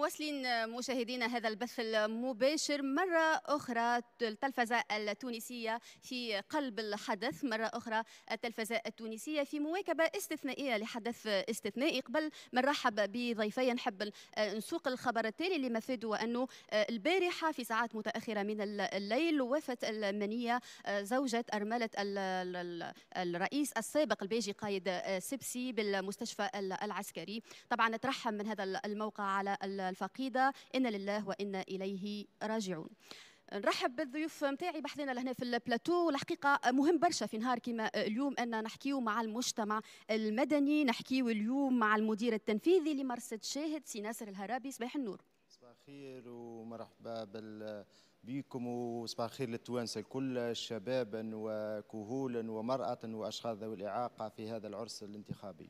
مواصلين مشاهدينا هذا البث المباشر مرة أخرى التلفزة التونسية في قلب الحدث مرة أخرى التلفزة التونسية في مواكبة استثنائية لحدث استثنائي قبل ما نرحب بضيفي نحب نسوق الخبر التالي اللي مفاده أنه البارحة في ساعات متأخرة من الليل وفت المنية زوجة أرملة الرئيس السابق الباجي قايد سبسي بالمستشفى العسكري طبعا ترحم من هذا الموقع على الفقيدة إن لله وإنا إليه راجعون نرحب بالضيوف نتاعي بحثنا لهنا في البلاتو والحقيقة مهم برشا في نهار كما اليوم أن نحكيو مع المجتمع المدني نحكيو اليوم مع المدير التنفيذي لمرصد شاهد سي ناصر الهرابي صباح النور صباح الخير ومرحبا بال بكم وصباح الخير للتوانسه الكل شبابا وكهولا ومرأة وأشخاص ذوي الإعاقة في هذا العرس الانتخابي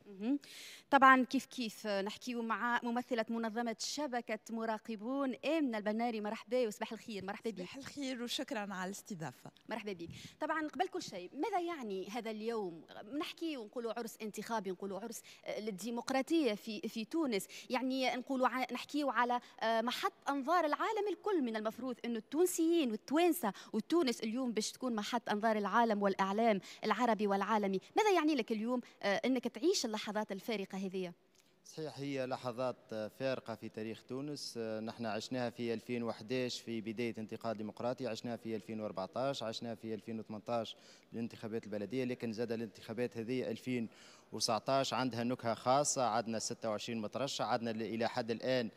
طبعا كيف كيف نحكي مع ممثلة منظمة شبكة مراقبون آمنة البناري مرحبا وصباح الخير مرحبا بك صباح الخير وشكرا على الاستضافة مرحبا بك طبعا قبل كل شيء ماذا يعني هذا اليوم نحكي ونقولوا عرس انتخابي نقولوا عرس آه، للديمقراطية في في تونس يعني نقولوا نحكيوا على آه، محط أنظار العالم الكل من المفروض أنه التونسيين والتوانسه وتونس اليوم باش تكون محط انظار العالم والاعلام العربي والعالمي ماذا يعني لك اليوم آه، انك تعيش اللحظات الفارقه هذه صحيح هي لحظات آه، فارقة في تاريخ تونس آه، نحن عشناها في 2011 في بداية انتقال ديمقراطي عشناها في 2014 عشناها في 2018 الانتخابات البلدية لكن زاد الانتخابات هذه 2019 عندها نكهة خاصة عندنا 26 مترشح عندنا إلى حد الآن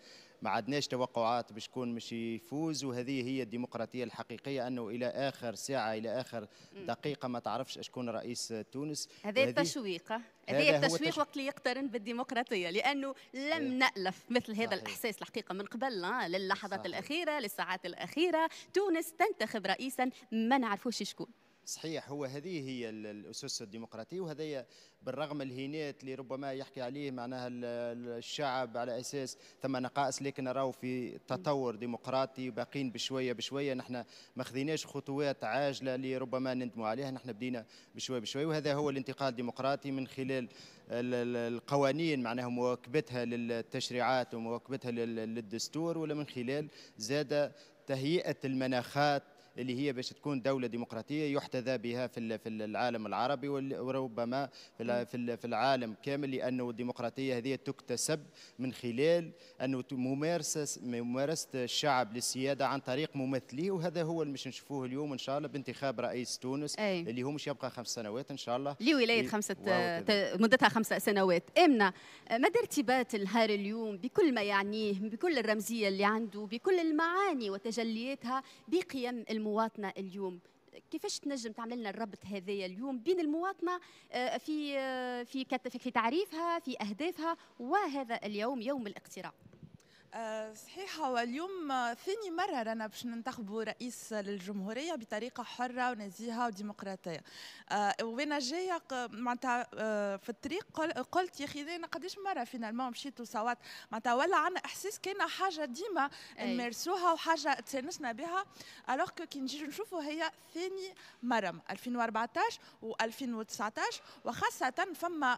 ما عدناش توقعات باش يكون مش يفوز وهذه هي الديمقراطيه الحقيقيه انه الى اخر ساعه الى اخر دقيقه ما تعرفش شكون رئيس تونس هذا التشويق هذا التشويق وقت اللي يقترن بالديمقراطيه لانه لم إيه. نالف مثل هذا صحيح. الاحساس الحقيقه من قبل للحظات صحيح. الاخيره للساعات الاخيره تونس تنتخب رئيسا ما نعرفوش شكون صحيح هو هذه هي الاسس الديمقراطيه وهذا بالرغم الهينات اللي ربما يحكي عليه معناها الشعب على اساس ثم نقائص لكن راهو في تطور ديمقراطي باقين بشويه بشويه نحن ما خذيناش خطوات عاجله اللي ربما نندموا عليها نحن بدينا بشويه بشويه وهذا هو الانتقال الديمقراطي من خلال القوانين معناها مواكبتها للتشريعات ومواكبتها للدستور ولا من خلال زاد تهيئه المناخات اللي هي باش تكون دوله ديمقراطيه يحتذى بها في في العالم العربي وربما في في العالم كامل لانه الديمقراطيه هذه تكتسب من خلال انه ممارسه ممارسه الشعب للسياده عن طريق ممثليه وهذا هو اللي مش نشوفوه اليوم ان شاء الله بانتخاب رئيس تونس أي. اللي هو مش يبقى خمس سنوات ان شاء الله لولايه خمسه مدتها خمس سنوات امنه مدى ارتباط الهار اليوم بكل ما يعنيه بكل الرمزيه اللي عنده بكل المعاني وتجلياتها بقيم المواطنه اليوم كيفاش تنجم تعمل لنا الربط هذايا اليوم بين المواطنه آه، في آه، في في تعريفها في اهدافها وهذا اليوم يوم الاقتراع آه، صحيح هو اليوم ثاني مرة رانا باش ننتخبوا رئيس للجمهورية بطريقة حرة ونزيهة وديمقراطية آه، وانا جاية معناتها آه، في الطريق قلت يا أخي أنا قداش مرة فينالمون مشيت وصوت معناتها ولا عندنا إحساس كان حاجة ديما نمارسوها وحاجة تسانسنا بها ألوغ كو كي نجي نشوفوا هي ثاني مرة 2014 و2019 وخاصة فما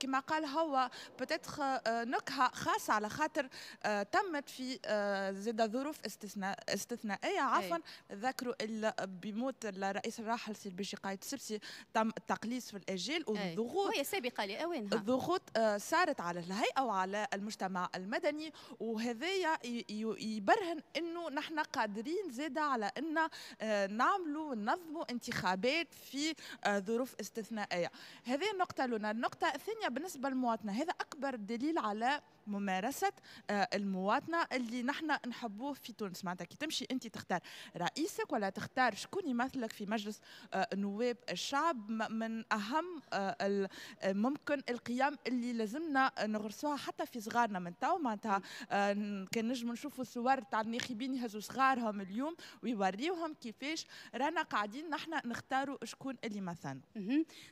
كما قال هو بتتخ نكهة خاصة على خاطر تمت في آه، زاد ظروف استثناء استثنائيه عفوا ذكروا بموت الرئيس الراحل سي البشي قايد السبسي تم التقليص في الاجيال والضغوط وهي سابقه لاوانها الضغوط صارت آه، على الهيئه وعلى المجتمع المدني وهذايا يبرهن انه نحن قادرين زاده على ان آه، نعملوا وننظموا انتخابات في ظروف استثنائيه هذه النقطه لنا النقطه الثانيه بالنسبه للمواطنه هذا اكبر دليل على ممارسه آه، المواطنه اللي نحن نحبوه في تونس معناتها كي تمشي انت تختار رئيسك ولا تختار شكون يمثلك في مجلس آه، نواب الشعب من اهم آه، ممكن القيم اللي لازمنا نغرسوها حتى في صغارنا من تو معناتها كان نجم نشوفوا صور تاع الناخبين يهزوا صغارهم اليوم ويوريوهم كيفاش رانا قاعدين نحن نختاروا شكون اللي مثلنا.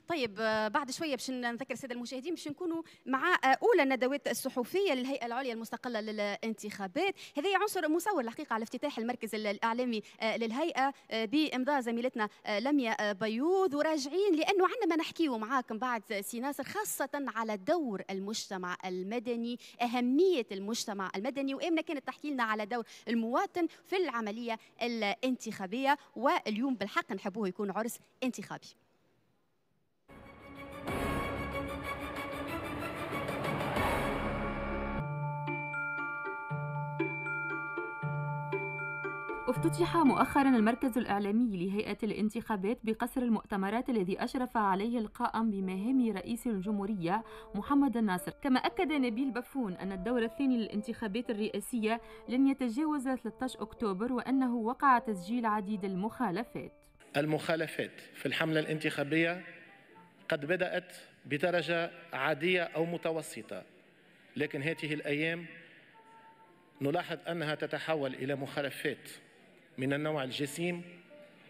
طيب بعد شويه باش نذكر الساده المشاهدين باش نكونوا مع اولى الندوات الصحفيه الرئاسيه للهيئه العليا المستقله للانتخابات هذا عنصر مصور الحقيقه على افتتاح المركز الاعلامي آه، للهيئه آه، بامضاء زميلتنا آه، لميا بيوض وراجعين لانه عندنا ما نحكيه معاكم بعد سي ناصر خاصه على دور المجتمع المدني اهميه المجتمع المدني وامنا كانت تحكي لنا على دور المواطن في العمليه الانتخابيه واليوم بالحق نحبوه يكون عرس انتخابي افتتح مؤخرا المركز الإعلامي لهيئة الانتخابات بقصر المؤتمرات الذي أشرف عليه القائم بمهام رئيس الجمهورية محمد الناصر كما أكد نبيل بفون أن الدور الثاني للانتخابات الرئاسية لن يتجاوز 13 أكتوبر وأنه وقع تسجيل عديد المخالفات المخالفات في الحملة الانتخابية قد بدأت بدرجة عادية أو متوسطة لكن هذه الأيام نلاحظ أنها تتحول إلى مخالفات من النوع الجسيم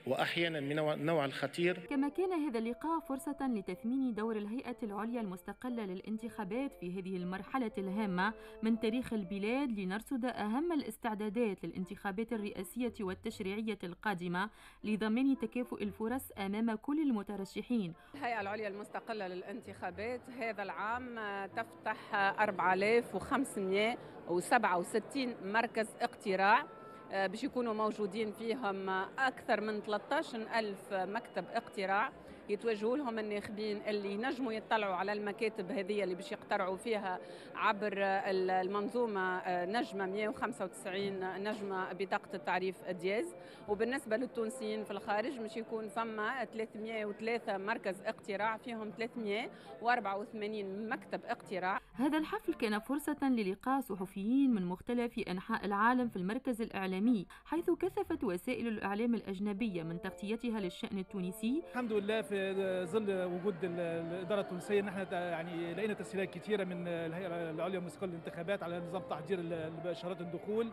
واحيانا من النوع الخطير كما كان هذا اللقاء فرصه لتثمين دور الهيئه العليا المستقله للانتخابات في هذه المرحله الهامه من تاريخ البلاد لنرصد اهم الاستعدادات للانتخابات الرئاسيه والتشريعيه القادمه لضمان تكافؤ الفرص امام كل المترشحين الهيئه العليا المستقله للانتخابات هذا العام تفتح 4567 مركز اقتراع باش يكونوا موجودين فيهم أكثر من 13 ألف مكتب اقتراع يتوجهوا لهم الناخبين اللي ينجموا يطلعوا على المكاتب هذه اللي باش يقترعوا فيها عبر المنظومه آه، نجمه 195 نجمه بطاقه التعريف دياز وبالنسبه للتونسيين في الخارج مش يكون فما 303 مركز اقتراع فيهم 384 مكتب اقتراع هذا الحفل كان فرصة للقاء صحفيين من مختلف أنحاء العالم في المركز الإعلامي حيث كثفت وسائل الإعلام الأجنبية من تغطيتها للشأن التونسي الحمد لله في في ظل وجود الاداره التونسيه ان احنا يعني لقينا تسهيلات كثيره من الهيئه العليا للموسيقى للانتخابات على نظام تحضير اشارات الدخول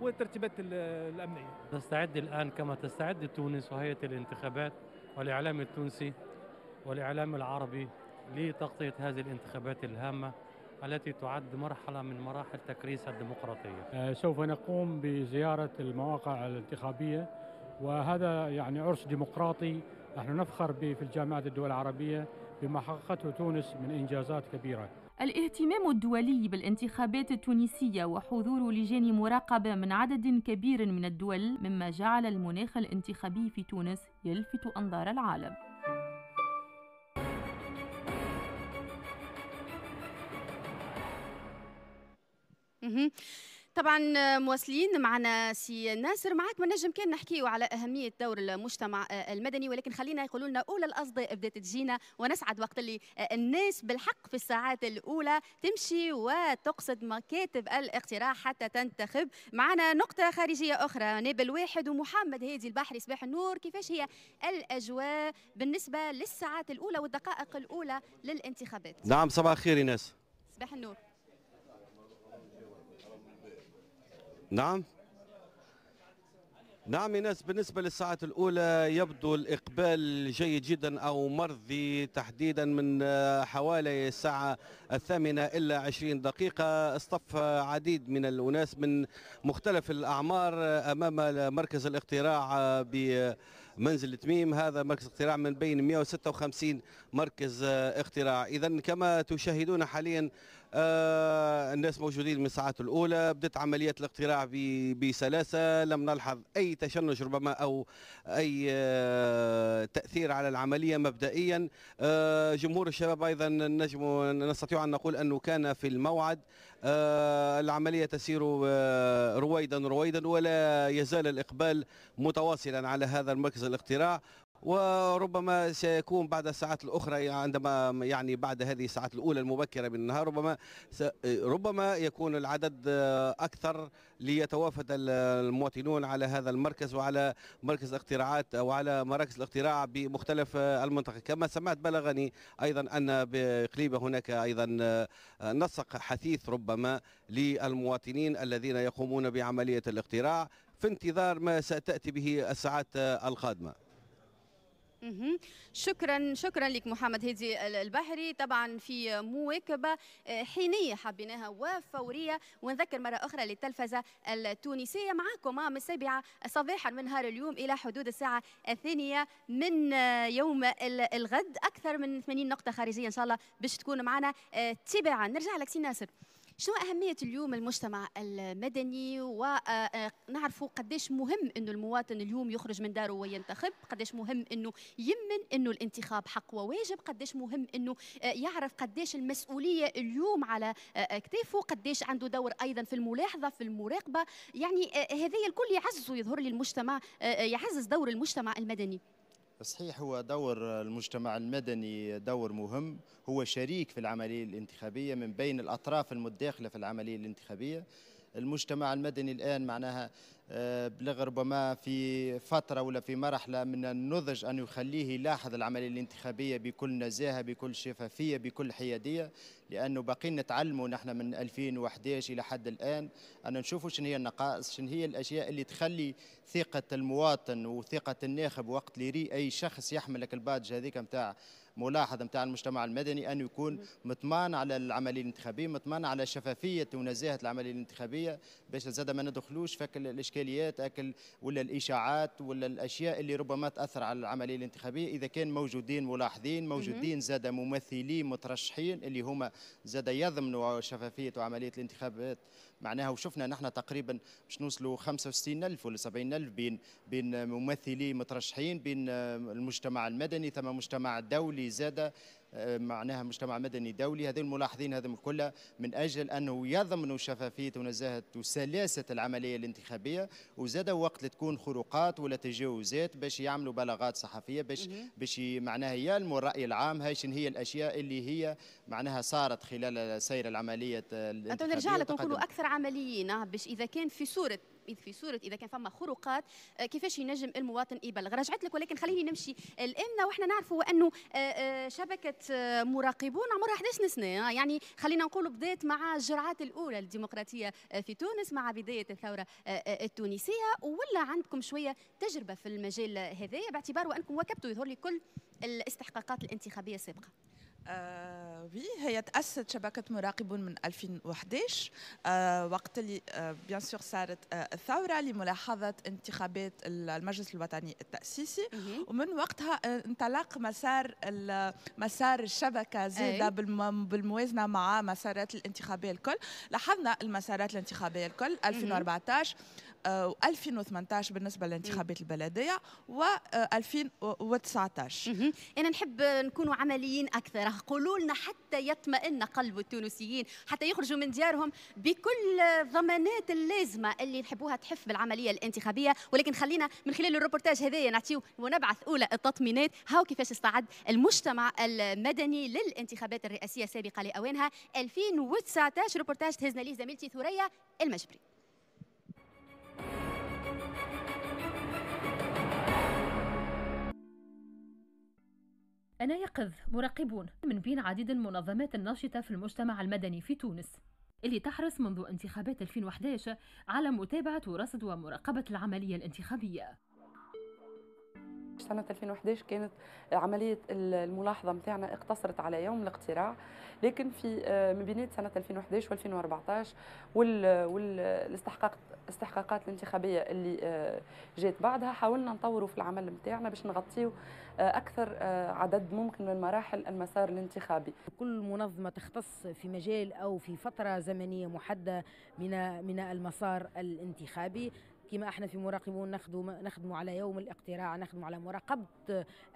والترتيبات الامنيه. تستعد الان كما تستعد تونس وهيئه الانتخابات والاعلام التونسي والاعلام العربي لتغطيه هذه الانتخابات الهامه التي تعد مرحله من مراحل تكريس الديمقراطيه. آه، سوف نقوم بزياره المواقع الانتخابيه وهذا يعني عرس ديمقراطي نحن نفخر به في الجامعة الدول العربية بما حققته تونس من إنجازات كبيرة الاهتمام الدولي بالانتخابات التونسية وحضور لجان مراقبة من عدد كبير من الدول مما جعل المناخ الانتخابي في تونس يلفت أنظار العالم طبعا مواصلين معنا سي ناصر معك ما نجم كان نحكيو على اهميه دور المجتمع المدني ولكن خلينا يقولوا لنا اولى الاصداء بدات تجينا ونسعد وقت اللي الناس بالحق في الساعات الاولى تمشي وتقصد مكاتب الاقتراع حتى تنتخب معنا نقطه خارجيه اخرى نابل واحد ومحمد هادي البحري صباح النور كيفاش هي الاجواء بالنسبه للساعات الاولى والدقائق الاولى للانتخابات نعم صباح الخير ناس صباح النور نعم نعم ناس بالنسبة للساعات الأولى يبدو الإقبال جيد جدا أو مرضي تحديدا من حوالي الساعة الثامنة إلا 20 دقيقة اصطف عديد من الأناس من مختلف الأعمار أمام مركز الاقتراع بمنزل تميم هذا مركز اقتراع من بين 156 مركز اقتراع إذا كما تشاهدون حاليا آه، الناس موجودين من الساعات الاولى بدات عمليات الاقتراع بسلاسه لم نلحظ اي تشنج ربما او اي آه، تاثير على العمليه مبدئيا آه، جمهور الشباب ايضا نجم نستطيع ان نقول انه كان في الموعد العمليه تسير رويدا رويدا ولا يزال الاقبال متواصلا على هذا المركز الاقتراع وربما سيكون بعد الساعات الاخرى عندما يعني بعد هذه الساعات الاولى المبكره من النهار ربما ربما يكون العدد اكثر ليتوافد المواطنون على هذا المركز وعلى مركز اختراعات او على مراكز الاقتراع بمختلف المنطقه كما سمعت بلغني ايضا ان بقليبه هناك ايضا نسق حثيث ربما للمواطنين الذين يقومون بعمليه الاقتراع في انتظار ما ستاتي به الساعات القادمه شكرا شكرا لك محمد هادي البحري طبعا في مواكبه آه، حينيه حبيناها وفوريه ونذكر مره اخرى للتلفزه التونسيه معاكم آه، من السابعه صباحا من نهار اليوم الى حدود الساعه الثانيه من آه، يوم الغد اكثر من 80 نقطه خارجيه ان شاء الله باش تكون معنا تباعا نرجع لك سي ناصر شنو أهمية اليوم المجتمع المدني ونعرفوا آه، آه، قديش مهم أنه المواطن اليوم يخرج من داره وينتخب قديش مهم أنه يمن أنه الانتخاب حق وواجب قديش مهم أنه آه، يعرف قديش المسؤولية اليوم على أكتافه قديش عنده دور أيضا في الملاحظة في المراقبة يعني هذا الكل يعزز يظهر لي المجتمع يعزز دور المجتمع المدني صحيح هو دور المجتمع المدني دور مهم هو شريك في العملية الانتخابية من بين الأطراف المتداخلة في العملية الانتخابية المجتمع المدني الآن معناها آه، بلغ ربما في فترة ولا في مرحلة من النضج أن يخليه يلاحظ العملية الانتخابية بكل نزاهة بكل شفافية بكل حيادية لأنه باقيين نتعلموا نحن من 2011 إلى حد الآن أن نشوفوا شنو هي النقائص شنو هي الأشياء اللي تخلي ثقة المواطن وثقة الناخب وقت اللي أي شخص يحمل لك البادج هذيك نتاع ملاحظه نتاع المجتمع المدني انه يكون مطمان على العمليه الانتخابيه مطمان على شفافيه ونزاهه العمليه الانتخابيه باش زاد ما ندخلوش في الاشكاليات اكل ولا الاشاعات ولا الاشياء اللي ربما تاثر على العمليه الانتخابيه اذا كان موجودين ملاحظين موجودين زاد ممثلين مترشحين اللي هما زاد يضمنوا شفافيه وعمليه الانتخابات معناها وشفنا نحن تقريبا باش نوصلوا 65 ألف ولا 70 ألف بين بين ممثلي مترشحين بين المجتمع المدني ثم مجتمع دولي زاد معناها مجتمع مدني دولي هذين الملاحظين هذم كلها من أجل أنه يضمنوا شفافية ونزاهة وسلاسة العملية الانتخابية وزاد وقت تكون خروقات ولا تجاوزات باش يعملوا بلاغات صحفية باش باش معناها يلموا الرأي العام هاي هي الأشياء اللي هي معناها صارت خلال سير العملية الانتخابية نرجع لكم نقولوا أكثر عمليين آه، باش إذا كان في صورة في صوره اذا كان فما خروقات آه، كيفاش ينجم المواطن يبلغ رجعت لك ولكن خليني نمشي الامنه واحنا نعرفوا انه آه، آه، شبكه مراقبون عمرها 11 سنه يعني خلينا نقول بدات مع الجرعات الاولى الديمقراطيه في تونس مع بدايه الثوره التونسيه ولا عندكم شويه تجربه في المجال هذايا باعتبار انكم واكبتوا يظهر لي كل الاستحقاقات الانتخابيه السابقه آه، وي هي تأسست شبكة مراقبون من 2011 آه، وقت اللي بيان آه، سور صارت الثورة لملاحظة انتخابات المجلس الوطني التأسيسي ومن وقتها انطلق مسار مسار الشبكة زادة بالموازنة مع مسارات الانتخابية الكل لاحظنا المسارات الانتخابية الكل 2014 آه، و2018 بالنسبه للانتخابات البلديه و2019 انا آه، نحب نكونوا عمليين اكثر قولوا لنا حتى يطمئن قلب التونسيين حتى يخرجوا من ديارهم بكل الضمانات اللازمه اللي نحبوها تحف بالعمليه الانتخابيه ولكن خلينا من خلال الروبورتاج هذايا نعطيو ونبعث اولى التطمينات هاو كيفاش استعد المجتمع المدني للانتخابات الرئاسيه السابقه لاوانها 2019 روبورتاج تهزنا ليه زميلتي ثريا المجبري أنا يقظ مراقبون من بين عديد المنظمات الناشطة في المجتمع المدني في تونس اللي تحرص منذ انتخابات 2011 على متابعة ورصد ومراقبة العملية الانتخابية سنة 2011 كانت عملية الملاحظة متاعنا اقتصرت على يوم الاقتراع لكن في آه، ما بين سنة 2011 و 2014 والاستحقاق الاستحقاقات الانتخابية اللي آه، جات بعدها حاولنا نطوروا في العمل متاعنا باش نغطيو آه، أكثر عدد ممكن من مراحل المسار الانتخابي كل منظمة تختص في مجال أو في فترة زمنية محددة من من المسار الانتخابي كما احنا في مراقبون نخدم نخدم على يوم الاقتراع نخدم على مراقبه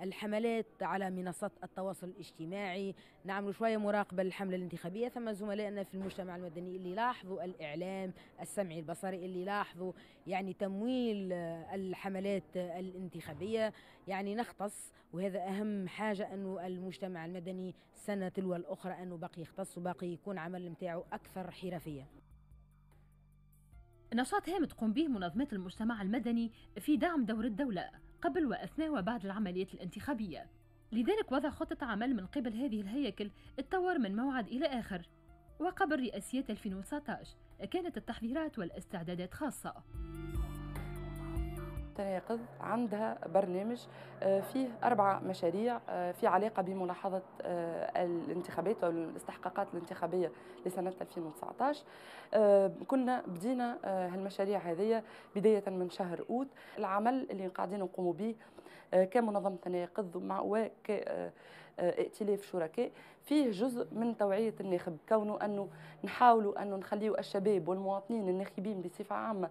الحملات على منصات التواصل الاجتماعي نعمل شويه مراقبه للحمله الانتخابيه ثم زملائنا في المجتمع المدني اللي لاحظوا الاعلام السمعي البصري اللي لاحظوا يعني تمويل الحملات الانتخابيه يعني نختص وهذا اهم حاجه انه المجتمع المدني سنه تلو الاخرى انه باقي يختص وباقي يكون عمل نتاعو اكثر حرفيه نشاط هام تقوم به منظمات المجتمع المدني في دعم دور الدولة قبل وأثناء وبعد العمليات الانتخابية لذلك وضع خطة عمل من قبل هذه الهياكل اتطور من موعد إلى آخر وقبل رئاسيات 2019 كانت التحضيرات والاستعدادات خاصة تناقض عندها برنامج آه، فيه أربع مشاريع آه، في علاقة بملاحظة آه، الانتخابات أو الاستحقاقات الانتخابية لسنة 2019 كنا بدينا هالمشاريع هذه بداية من شهر أوت العمل اللي قاعدين نقوموا به كمنظمة تناقض مع وك ائتلاف شركاء فيه جزء من توعية الناخب كونه أنه نحاولوا أنه نخليوا الشباب والمواطنين الناخبين بصفة عامة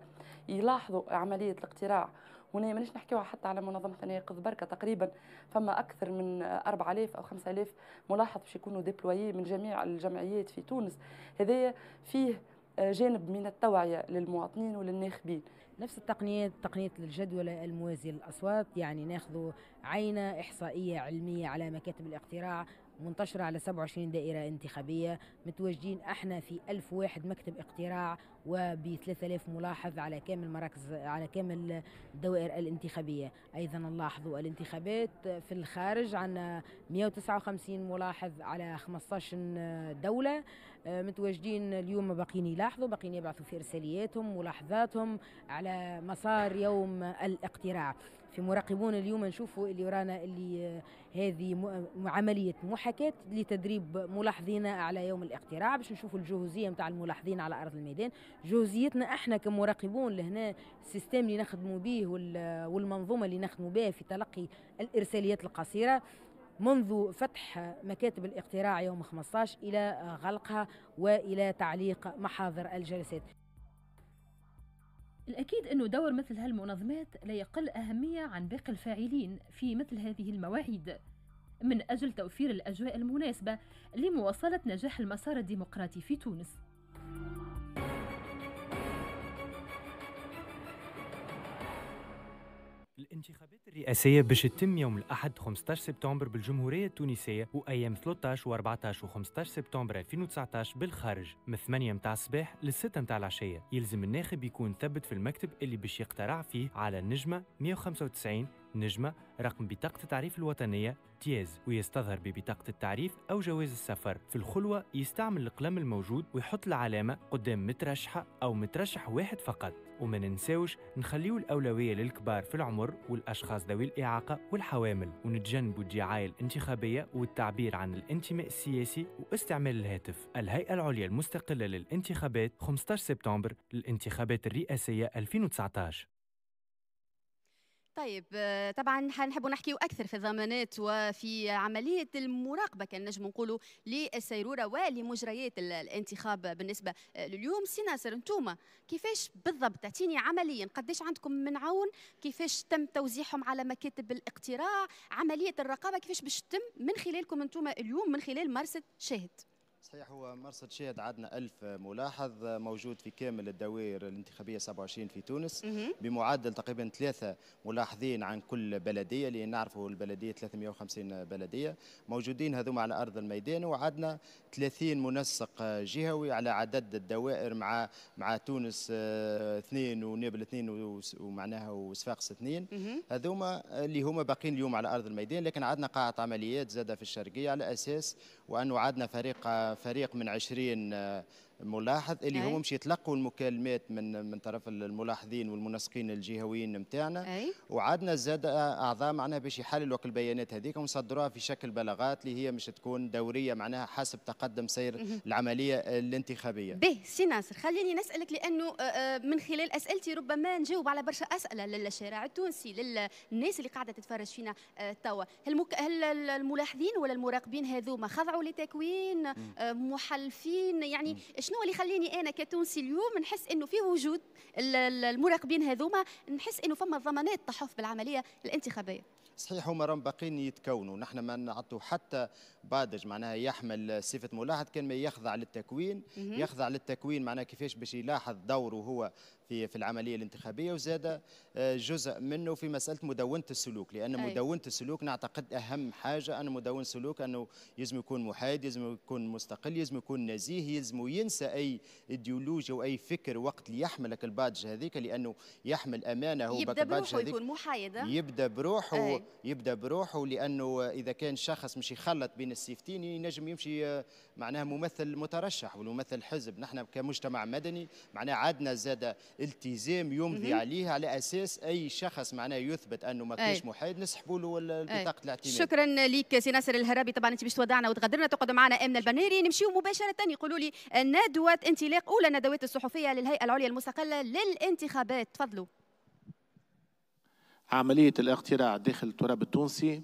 يلاحظوا عملية الاقتراع هنا مانيش نحكيوها حتى على منظمه اليقظ بركه تقريبا فما اكثر من 4000 او 5000 ملاحظ باش يكونوا ديبلويي من جميع الجمعيات في تونس هذايا فيه آه، جانب من التوعية للمواطنين وللناخبين نفس التقنيات تقنية الجدولة الموازية للأصوات يعني ناخذ عينة إحصائية علمية على مكاتب الاقتراع منتشرة على 27 دائرة انتخابية متواجدين احنا في 1000 واحد مكتب اقتراع وب 3000 ملاحظ على كامل مراكز على كامل الدوائر الانتخابية أيضا نلاحظوا الانتخابات في الخارج عندنا 159 ملاحظ على 15 دولة متواجدين اليوم باقيين يلاحظوا باقيين يبعثوا في إرسالياتهم ملاحظاتهم على مسار يوم الاقتراع في مراقبون اليوم نشوفوا اللي ورانا اللي آه، هذه آه، عمليه محاكاه لتدريب ملاحظينا على يوم الاقتراع باش نشوفوا الجهوزيه نتاع الملاحظين على ارض الميدان جهوزيتنا احنا كمراقبون لهنا السيستم اللي نخدموا به آه، والمنظومه اللي نخدموا بها في تلقي الارساليات القصيره منذ فتح مكاتب الاقتراع يوم 15 إلى غلقها وإلى تعليق محاضر الجلسات الأكيد أنه دور مثل هالمنظمات لا يقل أهمية عن باقي الفاعلين في مثل هذه المواعيد من أجل توفير الأجواء المناسبة لمواصلة نجاح المسار الديمقراطي في تونس. الانتخابات الرئاسية باش تتم يوم الأحد 15 سبتمبر بالجمهورية التونسية وأيام 13 و14 و15 سبتمبر 2019 بالخارج من 8 متاع الصباح لل 6 متاع العشية يلزم الناخب يكون ثبت في المكتب اللي باش يقترع فيه على النجمة 195 نجمة رقم بطاقة التعريف الوطنية امتياز ويستظهر ببطاقة التعريف أو جواز السفر في الخلوة يستعمل القلم الموجود ويحط العلامة قدام مترشحة أو مترشح واحد فقط وما ننساوش نخليو الأولوية للكبار في العمر والأشخاص ذوي الإعاقة والحوامل ونتجنب الدعاية الانتخابية والتعبير عن الانتماء السياسي واستعمال الهاتف الهيئة العليا المستقلة للانتخابات 15 سبتمبر للانتخابات الرئاسية 2019 طيب آه، طبعا حنحبوا نحكيو اكثر في الضمانات وفي عمليه المراقبه كان نجم نقولوا للسيروره ولمجريات الانتخاب بالنسبه لليوم سي ناصر انتوما كيفاش بالضبط تعطيني عمليا قداش عندكم من عون كيفاش تم توزيعهم على مكاتب الاقتراع عمليه الرقابه كيفاش باش تتم من خلالكم انتوما اليوم من خلال مرصد شاهد صحيح هو مرصد شاهد عندنا ألف ملاحظ موجود في كامل الدوائر الانتخابية 27 في تونس بمعدل تقريبا ثلاثة ملاحظين عن كل بلدية اللي نعرفوا البلدية 350 بلدية موجودين هذوما على أرض الميدان وعندنا 30 منسق جهوي على عدد الدوائر مع مع تونس آه، اثنين ونابل اثنين ومعناها وصفاقس اثنين هذوما اللي هما باقيين اليوم على أرض الميدان لكن عندنا قاعة عمليات زادة في الشرقية على أساس وأن وعدنا فريق فريق من عشرين آه، ملاحظ اللي هو مش يتلقوا المكالمات من من طرف الملاحظين والمنسقين الجهويين نتاعنا وعادنا زاد اعضاء معناها باش يحللوا البيانات هذيك ونصدروها في شكل بلاغات اللي هي مش تكون دوريه معناها حسب تقدم سير العمليه الانتخابيه. به سي ناصر خليني نسالك لانه آه، آه، من خلال اسئلتي ربما نجاوب على برشا اسئله للشارع التونسي للناس اللي قاعده تتفرج فينا آه، توا هل, هل الملاحظين ولا المراقبين هذوما خضعوا لتكوين محلفين يعني شنو اللي خليني انا كتونسي اليوم نحس انه في وجود المراقبين هذوما نحس انه فما ضمانات تحف بالعمليه الانتخابيه صحيح هما راهم باقيين يتكونوا نحن ما نعطوا حتى بادج معناها يحمل صفه ملاحظ كان ما يخضع للتكوين يخضع للتكوين معناها كيفاش باش يلاحظ دوره هو في في العمليه الانتخابيه وزاد آه، جزء منه في مساله مدونه السلوك لان أي. مدونه السلوك نعتقد اهم حاجه ان مدون السلوك انه يلزم يكون محايد يلزم يكون مستقل يلزم يكون نزيه يلزم ينسى اي ايديولوجيا واي فكر وقت اللي يحملك البادج هذيك لانه يحمل امانه هو يبدا بروحه يكون محايد يبدا بروحه يبدا بروحه لانه اذا كان شخص مش يخلط بين السيفتين ينجم يمشي آه، معناها ممثل مترشح وممثل حزب نحن كمجتمع مدني معناها عندنا زاد التزام يمضي عليه على اساس اي شخص معناه يثبت انه ما كانش محايد نسحبوا له بطاقه الاعتماد شكرا لك سي ناصر الهرابي طبعا انت باش تودعنا وتغدرنا تقعد معنا امن البنيري نمشيو مباشره يقولوا لي ندوه انطلاق اولى الندوات الصحفيه للهيئه العليا المستقله للانتخابات تفضلوا عملية الاقتراع داخل التراب التونسي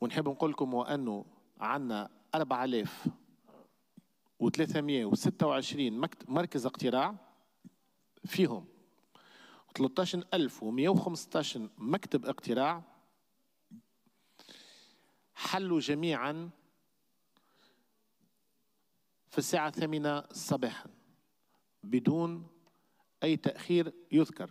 ونحب نقول لكم هو أنه عندنا 4326 مركز اقتراع فيهم 13115 مكتب اقتراع حلوا جميعا في الساعة الثامنة صباحا بدون أي تأخير يذكر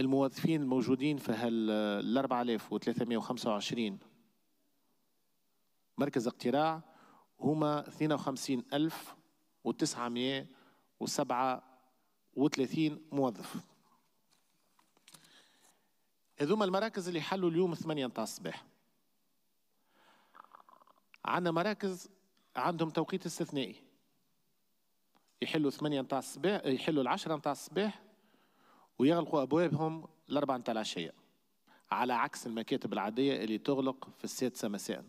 الموظفين الموجودين في هال 4325 مركز اقتراع هما 52937 موظف هذوما المراكز اللي حلوا اليوم 8 نتاع الصباح عندنا مراكز عندهم توقيت استثنائي يحلوا 8 نتاع الصباح يحلوا العشرة نتاع الصباح ويغلقوا أبوابهم الأربعة نتاع العشية على عكس المكاتب العادية اللي تغلق في السادسة مساء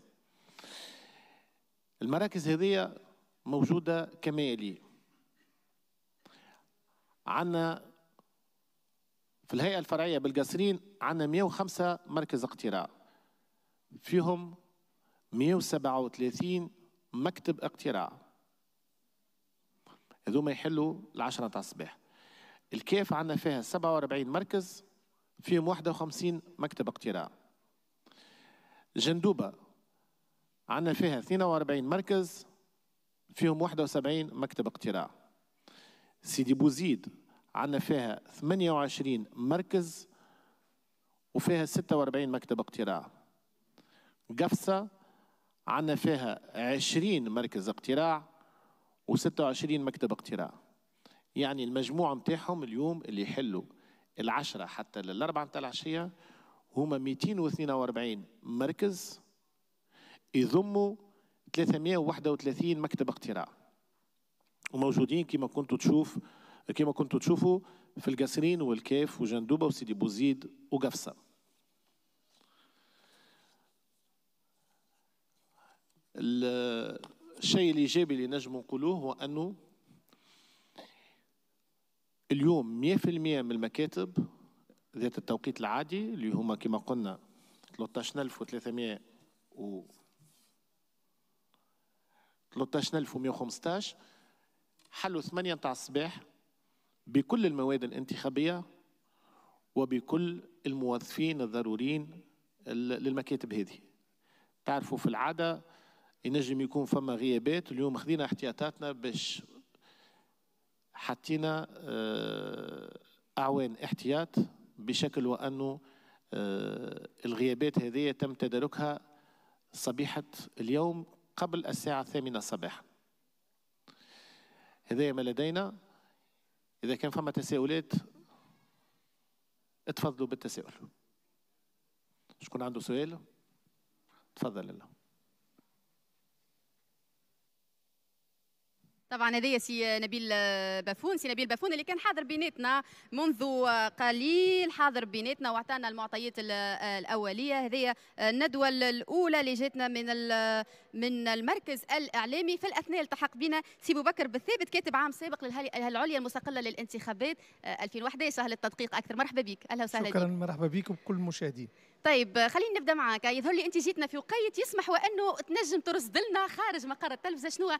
المراكز هذه موجودة كما يلي عندنا في الهيئة الفرعية بالقصرين عندنا 105 مركز اقتراع فيهم 137 مكتب اقتراع هذوما يحلوا العشرة تاع الصباح الكيف عندنا فيها 47 مركز فيهم 51 مكتب اقتراع جندوبة عندنا فيها 42 مركز فيهم 71 مكتب اقتراع سيدي بوزيد عندنا فيها 28 مركز وفيها 46 مكتب اقتراع قفصة عندنا فيها 20 مركز اقتراع و26 مكتب اقتراع يعني المجموع متاعهم اليوم اللي يحلوا العشرة حتى للأربعة متاع العشية هما 242 مركز يضموا 331 مكتب اقتراع وموجودين كما كنتوا تشوف كما كنتوا تشوفوا في القصرين والكاف وجندوبة وسيدي بوزيد وقفصة الشيء الإيجابي اللي نجم نقولوه هو أنه اليوم 100% من المكاتب ذات التوقيت العادي اللي هما كما قلنا 13300 و 13115 حلوا 8 نتاع الصباح بكل المواد الانتخابيه وبكل الموظفين الضروريين للمكاتب هذه تعرفوا في العاده ينجم يكون فما غيابات اليوم خذينا احتياطاتنا باش حطينا آه، اعوان احتياط بشكل وانه آه، الغيابات هذه تم تداركها صبيحه اليوم قبل الساعه الثامنه صباحا هذا ما لدينا اذا كان فما تساؤلات اتفضلوا بالتساؤل شكون عنده سؤال تفضل الله طبعا هذايا سي نبيل بافون سي نبيل بافون اللي كان حاضر بيناتنا منذ قليل حاضر بيناتنا واعطانا المعطيات الاوليه هذه الندوه الاولى اللي جاتنا من من المركز الاعلامي في الاثناء التحق بنا سي بكر بالثابت كاتب عام سابق للهيئه العليا المستقله للانتخابات 2011 آه، للتدقيق اكثر مرحبا بك اهلا وسهلا شكرا بيك. مرحبا بك وبكل المشاهدين طيب خليني نبدا معك يظهر لي انت جيتنا في وقيت يسمح وانه تنجم ترصد لنا خارج مقر التلفزه شنو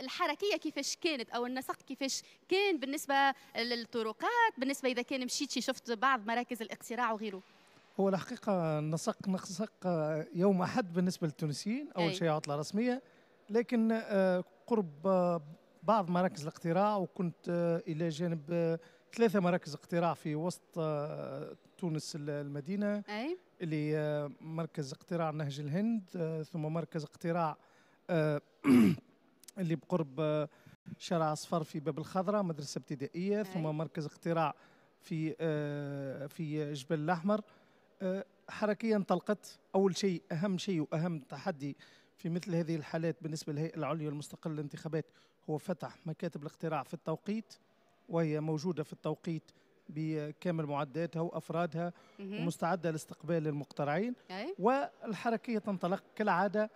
الحركيه كيفاش كانت او النسق كيفاش كان بالنسبه للطرقات بالنسبه اذا كان مشيت شفت بعض مراكز الاقتراع وغيره هو الحقيقة النسق نسق يوم أحد بالنسبة للتونسيين أول شيء عطلة رسمية لكن آه، قرب آه، بعض مراكز الاقتراع وكنت آه، إلى جانب ثلاثة مراكز اقتراع في وسط تونس المدينة أي. لمركز آه، اقتراع نهج الهند آه، ثم مركز اقتراع آه، اللي بقرب شارع اصفر في باب الخضراء مدرسه ابتدائيه ثم مركز اقتراع في في جبل الاحمر حركيا انطلقت اول شيء اهم شيء واهم تحدي في مثل هذه الحالات بالنسبه للهيئه العليا المستقله للانتخابات هو فتح مكاتب الاقتراع في التوقيت وهي موجوده في التوقيت بكامل معداتها وافرادها ومستعده لاستقبال المقترعين أي. والحركيه تنطلق كالعاده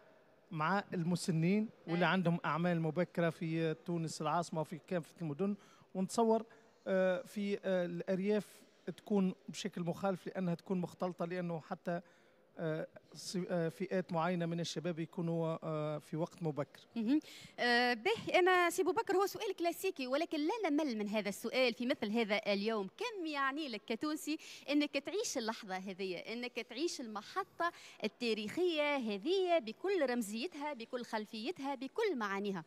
مع المسنين واللي عندهم اعمال مبكره في تونس العاصمه وفي كافه المدن ونتصور آه، في آه، الارياف تكون بشكل مخالف لانها تكون مختلطه لانه حتى آه، آه، فئات معينه من الشباب يكونوا آه، في وقت مبكر. به انا سي بكر هو سؤال كلاسيكي ولكن لا نمل من هذا السؤال في مثل هذا اليوم، كم يعني لك كتونسي انك تعيش اللحظه هذه، انك تعيش المحطه التاريخيه هذه بكل رمزيتها، بكل خلفيتها، بكل معانيها.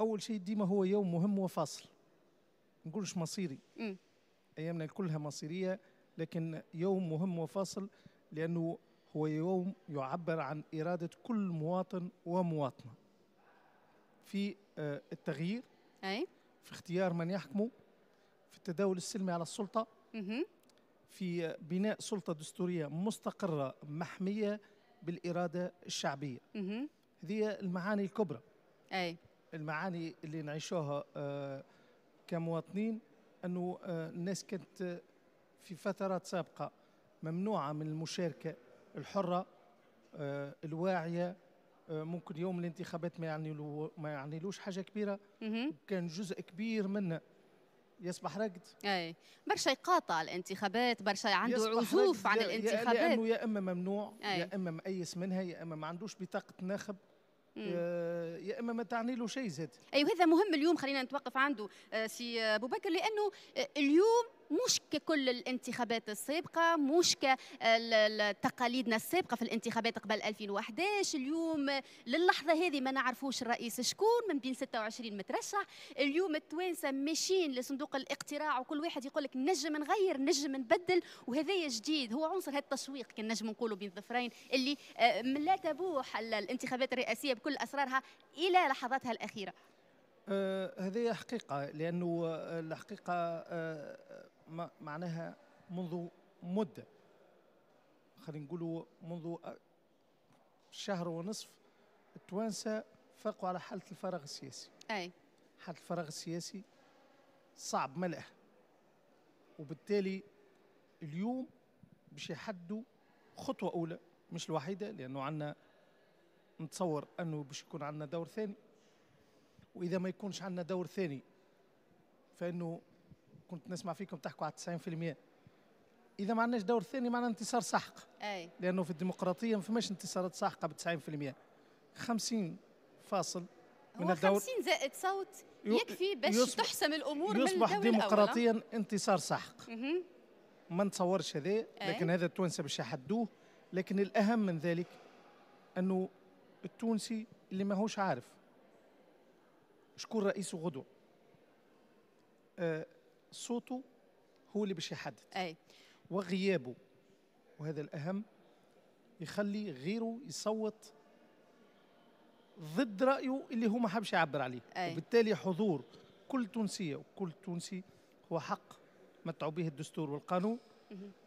اول شيء ديما هو يوم مهم وفاصل. نقولش مصيري. م. ايامنا كلها مصيريه. لكن يوم مهم وفاصل لأنه هو يوم يعبر عن إرادة كل مواطن ومواطنة في آه، التغيير أي؟ في اختيار من يحكمه في التداول السلمي على السلطة في آه، بناء سلطة دستورية مستقرة محمية بالإرادة الشعبية هذه المعاني الكبرى أي المعاني اللي نعيشوها آه، كمواطنين أنه الناس كانت في فترات سابقة ممنوعة من المشاركة الحرة آه، الواعية آه، ممكن يوم الانتخابات ما يعني ما يعنيلوش حاجة كبيرة كان جزء كبير منه يصبح رقد اي برشا يقاطع الانتخابات برشا عنده عزوف عن الانتخابات لانه يا اما ممنوع أي. يا اما مأيس منها يا اما ما عندوش بطاقه ناخب آه، يا اما ما تعني له شيء زاد اي أيوة وهذا مهم اليوم خلينا نتوقف عنده سي ابو بكر لانه اليوم مش ككل الانتخابات السابقه مش كتقاليدنا السابقه في الانتخابات قبل 2011 اليوم للحظه هذه ما نعرفوش الرئيس شكون من بين 26 مترشح اليوم التوانسه ماشيين لصندوق الاقتراع وكل واحد يقول لك نجم نغير نجم نبدل وهذايا جديد هو عنصر التشويق كان نجم نقولوا بين ظفرين اللي آه، لا تبوح الانتخابات الرئاسيه بكل اسرارها الى لحظاتها الاخيره آه، هذه حقيقة لأنه الحقيقة آه، معناها منذ مدة خلينا نقولوا منذ شهر ونصف التوانسة فاقوا على حالة الفراغ السياسي أي حالة الفراغ السياسي صعب ملأه وبالتالي اليوم باش يحدوا خطوة أولى مش الوحيدة لأنه عندنا نتصور أنه باش يكون عندنا دور ثاني وإذا ما يكونش عندنا دور ثاني فإنه كنت نسمع فيكم تحكوا على 90% اذا ما عندناش دور ثاني معنا انتصار ساحق اي لانه في الديمقراطيه ما فماش انتصارات ساحقه ب 90% 50 فاصل من الدور 50 زائد صوت يكفي باش تحسم الامور يصبح من الدور ديمقراطيا الأول. انتصار ساحق ما نتصورش هذا لكن هذا التوانسه باش يحدوه لكن الاهم من ذلك انه التونسي اللي ماهوش عارف شكون رئيسه غدوه آه، صوته هو اللي باش يحدد اي وغيابه وهذا الاهم يخلي غيره يصوت ضد رايه اللي هو ما حبش يعبر عليه أي. وبالتالي حضور كل تونسيه وكل تونسي هو حق متعوا به الدستور والقانون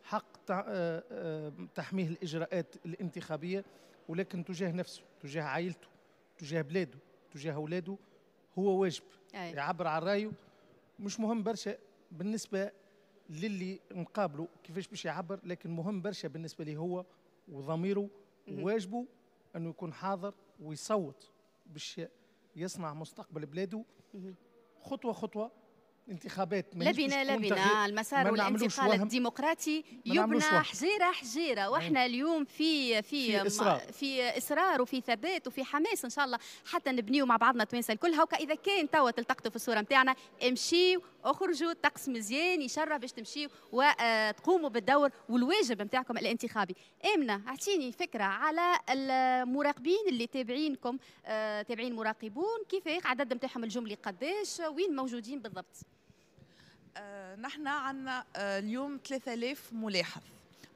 حق آه، آه، تحميه الاجراءات الانتخابيه ولكن تجاه نفسه تجاه عائلته تجاه بلاده تجاه اولاده هو واجب أي. يعبر عن رايه مش مهم برشا بالنسبه للي نقابله كيفاش باش يعبر لكن مهم برشا بالنسبه ليه هو وضميره وواجبه انه يكون حاضر ويصوت باش يصنع مستقبل بلاده خطوه خطوه انتخابات لبنا لبنا المسار والانتقال الديمقراطي يبنى حجيره حجيره واحنا أيوة. اليوم في في في إصرار. في اصرار وفي ثبات وفي حماس ان شاء الله حتى نبنيو مع بعضنا تونس الكل هوكا اذا كان توا تلتقطوا في الصوره نتاعنا امشيو اخرجوا الطقس مزيان يشرف باش تمشيو وتقوموا آه، بالدور والواجب نتاعكم الانتخابي امنه اعطيني فكره على المراقبين اللي تابعينكم آه، تابعين مراقبون كيف عدد نتاعهم الجملي قداش وين موجودين بالضبط آه، نحن عندنا آه، اليوم 3000 ملاحظ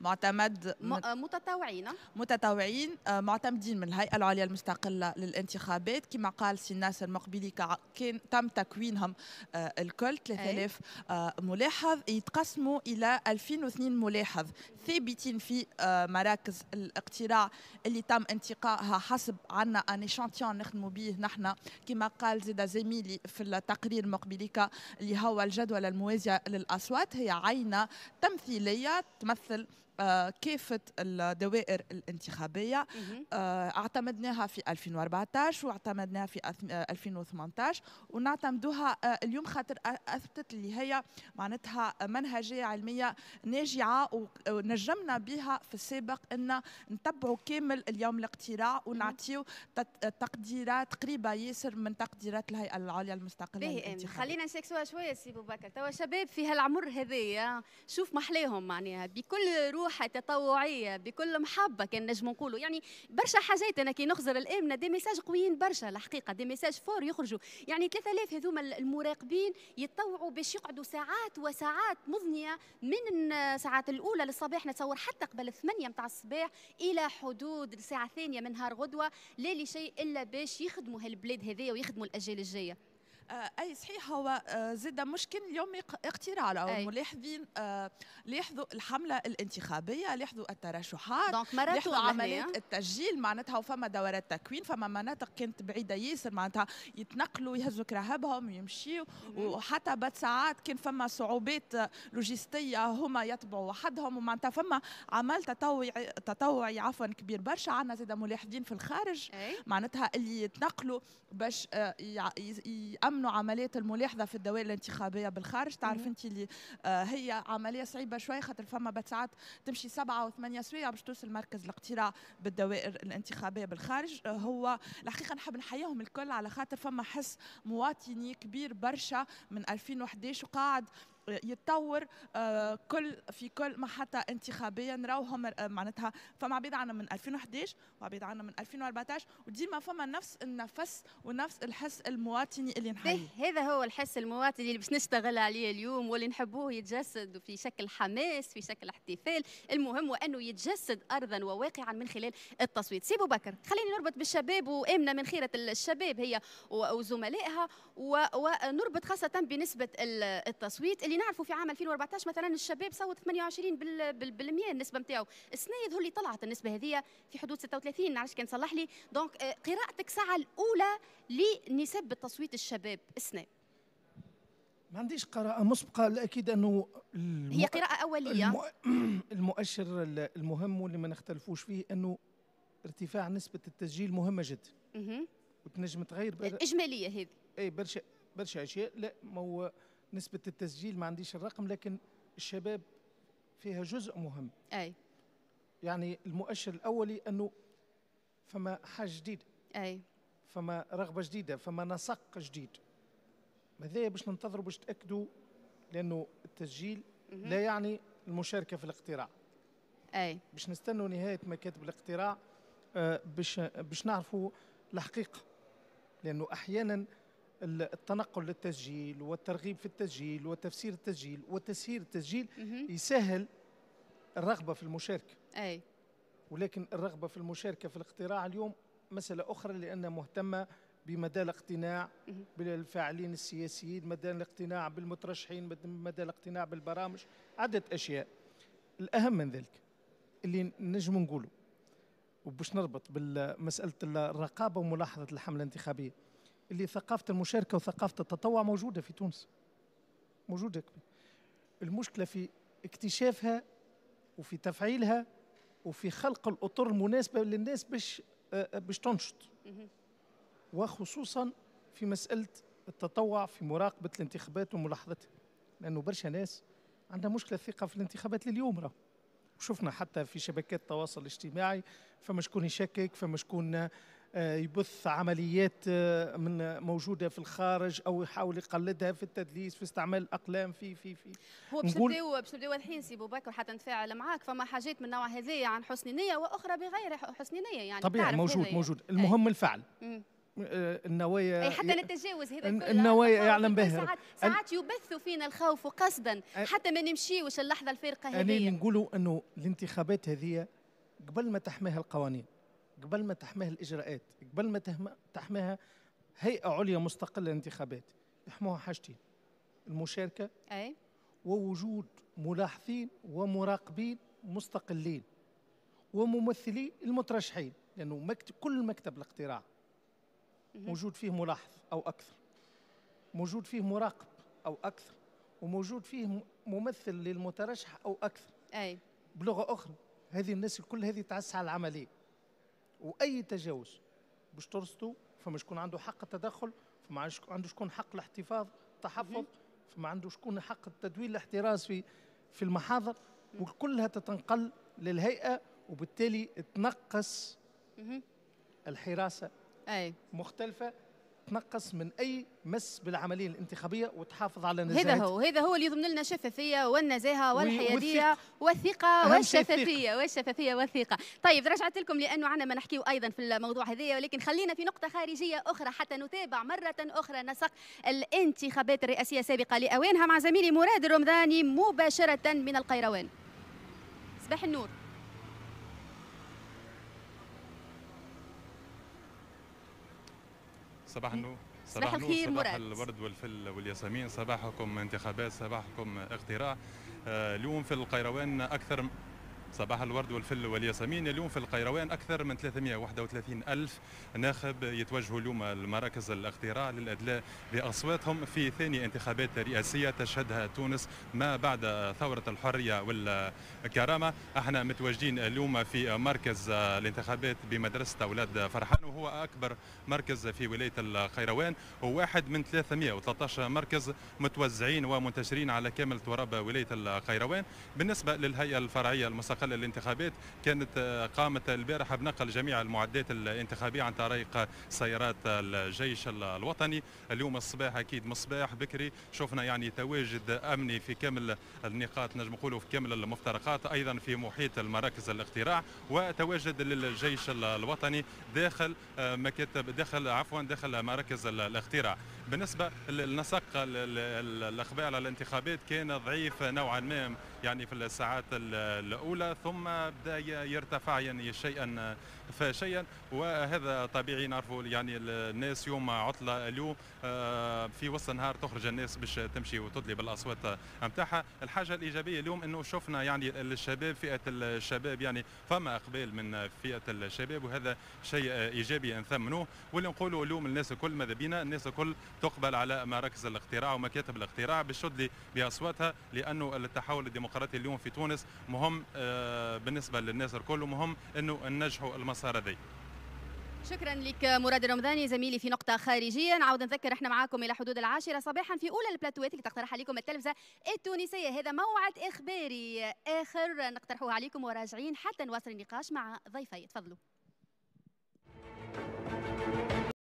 معتمد آه، متطوعين متطوعين آه، معتمدين من الهيئه العليا المستقله للانتخابات كما قال سي ناصر مقبلي كان تم تكوينهم آه، الكل 3000 ملاحظ يتقسموا الى 2002 ملاحظ ثابتين في مراكز الاقتراع اللي تم انتقائها حسب عنا ان اشانتيون نخدموا به نحن كما قال زيد زميلي في التقرير مقبليكا اللي هو الجدول الموازيه للاصوات هي عينه تمثيليه تمثل آه، كافه الدوائر الانتخابيه آه، اعتمدناها في 2014 واعتمدناها في 2018 آه، ونعتمدوها اليوم خاطر اثبتت اللي هي معناتها منهجيه علميه ناجعه ونجمنا بها في السابق ان نتبعوا كامل اليوم الاقتراع ونعطيو تقديرات قريبه ياسر من تقديرات الهيئه العليا المستقله للانتخابات خلينا نسكسوها شويه سي بكر توا شباب في هالعمر هذايا شوف محلاهم معناها بكل روح روحة تطوعيه بكل محبه كان نجم نقولوا يعني برشا حاجات انا كي نخزر الامنه دي ميساج قويين برشا الحقيقه دي ميساج فور يخرجوا يعني 3000 هذوما المراقبين يتطوعوا باش يقعدوا ساعات وساعات مضنيه من الساعات الاولى للصباح نتصور حتى قبل الثمانية متاع الصباح الى حدود الساعه الثانيه من نهار غدوه لا لشيء الا باش يخدموا هالبلاد هذيا ويخدموا الاجيال الجايه آه، اي صحيح هو آه، زاد مش كان اليوم اقتراع او ملاحظين آه، لاحظوا الحمله الانتخابيه لاحظوا الترشحات لاحظوا عمليه التسجيل معناتها وفما دورات تكوين فما مناطق كانت بعيده ياسر معناتها يتنقلوا يهزوا كراهبهم ويمشيوا وحتى بعد ساعات كان فما صعوبات لوجستيه هما يطبعوا وحدهم ومعناتها فما عمل تطوعي تطوعي عفوا كبير برشا عندنا زاد ملاحظين في الخارج معناتها اللي يتنقلوا باش يأمنوا يأمنوا عملية الملاحظة في الدوائر الانتخابية بالخارج تعرف أنت اللي آه، هي عملية صعيبة شوية خاطر فما بتساعات تمشي سبعة أو ثمانية سوايع باش توصل مركز الاقتراع بالدوائر الانتخابية بالخارج آه، هو الحقيقة نحب نحييهم الكل على خاطر فما حس مواطني كبير برشا من 2011 وقاعد يتطور آه، كل في كل محطه انتخابيه نراوهم آه، معناتها فما عباد عنا من 2011 وعباد عنا من 2014 وديما فما نفس النفس ونفس الحس المواطني اللي نحبه إيه، هذا هو الحس المواطني اللي باش نشتغل عليه اليوم واللي نحبوه يتجسد في شكل حماس في شكل احتفال المهم وانه يتجسد ارضا وواقعا من خلال التصويت سي بكر خليني نربط بالشباب وامنه من خيره الشباب هي وزملائها ونربط خاصه بنسبه التصويت اللي اللي نعرفوا في عام 2014 مثلا الشباب صوت 28 بالمية النسبه نتاعو السنه يظهر لي طلعت النسبه هذه في حدود 36 نعرفش كان صلح لي دونك آه، قراءتك ساعه الاولى لنسب التصويت الشباب السنه ما عنديش قراءة مسبقة لأكيد أنه المؤ... هي قراءة أولية المؤ... المؤشر المهم واللي ما نختلفوش فيه أنه ارتفاع نسبة التسجيل مهمة جدا وتنجم تغير بر... إجمالية هذه أي برشا برشا أشياء لا ما هو نسبه التسجيل ما عنديش الرقم لكن الشباب فيها جزء مهم اي يعني المؤشر الاولي انه فما حاجه جديده اي فما رغبه جديده فما نسق جديد ماذا باش ننتظروا باش تاكدوا لانه التسجيل لا يعني المشاركه في الاقتراع اي باش نستنوا نهايه مكاتب الاقتراع آه، باش باش نعرفوا الحقيقه لانه احيانا التنقل للتسجيل والترغيب في التسجيل وتفسير التسجيل وتسهيل التسجيل يسهل الرغبة في المشاركة أي ولكن الرغبة في المشاركة في الاقتراع اليوم مسألة أخرى لأنها مهتمة بمدى الاقتناع بالفاعلين السياسيين مدى الاقتناع بالمترشحين مدى الاقتناع بالبرامج عدة أشياء الأهم من ذلك اللي نجم نقوله وباش نربط بمسألة الرقابة وملاحظة الحملة الانتخابية اللي ثقافه المشاركه وثقافه التطوع موجوده في تونس موجوده المشكله في اكتشافها وفي تفعيلها وفي خلق الاطر المناسبه للناس باش آه، باش تنشط وخصوصا في مساله التطوع في مراقبه الانتخابات وملاحظتها لانه برشا ناس عندها مشكله ثقه في الانتخابات لليوم راه شفنا حتى في شبكات التواصل الاجتماعي فما شكون يشكك فما شكون آه، يبث عمليات آه، من موجوده في الخارج او يحاول يقلدها في التدليس في استعمال الاقلام في في في هو باش نبداو باش نبداو الحين سي بكر حتى نتفاعل معاك فما حاجات من النوع هذايا عن حسن نيه واخرى بغير حسن نيه يعني طبيعي موجود موجود المهم أي. الفعل آه، النوايا اي حتى نتجاوز هذا كله النوايا يعلم به ساعات, ساعات يبث فينا الخوف قصدا حتى ما نمشيوش اللحظه الفارقه هذه انا نقولوا انه الانتخابات هذه قبل ما تحميها القوانين قبل ما تحميها الإجراءات قبل ما تحميها هيئة عليا مستقلة للانتخابات يحموها حاجتين المشاركة أي ووجود ملاحظين ومراقبين مستقلين وممثلي المترشحين لأنه مكتب كل مكتب الاقتراع موجود فيه ملاحظ أو أكثر موجود فيه مراقب أو أكثر وموجود فيه ممثل للمترشح أو أكثر أي بلغة أخرى هذه الناس كل هذه تعس على العملية واي تجاوز باش ترصدوا فما شكون عنده حق التدخل فما عنده شكون حق الاحتفاظ التحفظ فما عنده شكون حق التدوين الاحتراز في في المحاضر وكلها تتنقل للهيئه وبالتالي تنقص الحراسه أي. مختلفه تتنقص من اي مس بالعمليه الانتخابيه وتحافظ على نزاهه هذا هو هذا هو اللي يضمن لنا الشفافيه والنزاهه والحياديه والثقه والشفافيه والشفافيه والثقه طيب رجعت لكم لانه عنا ما نحكيه ايضا في الموضوع هذايا ولكن خلينا في نقطه خارجيه اخرى حتى نتابع مره اخرى نسق الانتخابات الرئاسيه السابقه لاوانها مع زميلي مراد الرمضاني مباشره من القيروان صباح النور صباح النور صباح الخير صباح الورد والفل والياسمين صباحكم انتخابات صباحكم اختراع آه، اليوم في القيروان اكثر صباح الورد والفل والياسمين اليوم في القيروان أكثر من 331 ألف ناخب يتوجهوا اليوم لمراكز الاقتراع للأدلاء بأصواتهم في ثاني انتخابات رئاسية تشهدها تونس ما بعد ثورة الحرية والكرامة احنا متواجدين اليوم في مركز الانتخابات بمدرسة أولاد فرحان وهو أكبر مركز في ولاية القيروان وواحد من 313 مركز متوزعين ومنتشرين على كامل تراب ولاية القيروان بالنسبة للهيئة الفرعية المستقلة نقل الانتخابات كانت آه، قامت البارحة بنقل جميع المعدات الانتخابية عن طريق سيارات الجيش الوطني اليوم الصباح أكيد مصباح بكري شفنا يعني تواجد أمني في كامل النقاط نجم نقولوا في كامل المفترقات أيضا في محيط المراكز الاقتراع وتواجد للجيش الوطني داخل آه، مكاتب داخل عفوا داخل مراكز الاقتراع بالنسبه لنسق الاخبار على الانتخابات كان ضعيف نوعا ما يعني في الساعات الاولى ثم بدا يرتفع يعني شيئا فشيئا وهذا طبيعي نعرفوا يعني الناس يوم عطله اليوم آه، في وسط النهار تخرج الناس باش تمشي وتطلب الاصوات نتاعها الحاجه الايجابيه اليوم انه شفنا يعني الشباب فئه الشباب يعني فما اقبال من فئه الشباب وهذا شيء ايجابي نثمنوه واللي نقولوا اليوم الناس الكل ماذا بينا الناس الكل تقبل على مراكز الاقتراع ومكاتب الاقتراع بالشد باصواتها لانه التحول الديمقراطي اليوم في تونس مهم آه، بالنسبه للناس الكل ومهم انه ننجحوا المسار هذا شكرا لك مراد رمضاني زميلي في نقطة خارجية نعاود نذكر احنا معاكم إلى حدود العاشرة صباحا في أولى البلاتوات اللي تقترح عليكم التلفزة التونسية هذا موعد إخباري آخر نقترحه عليكم وراجعين حتى نواصل النقاش مع ضيفي تفضلوا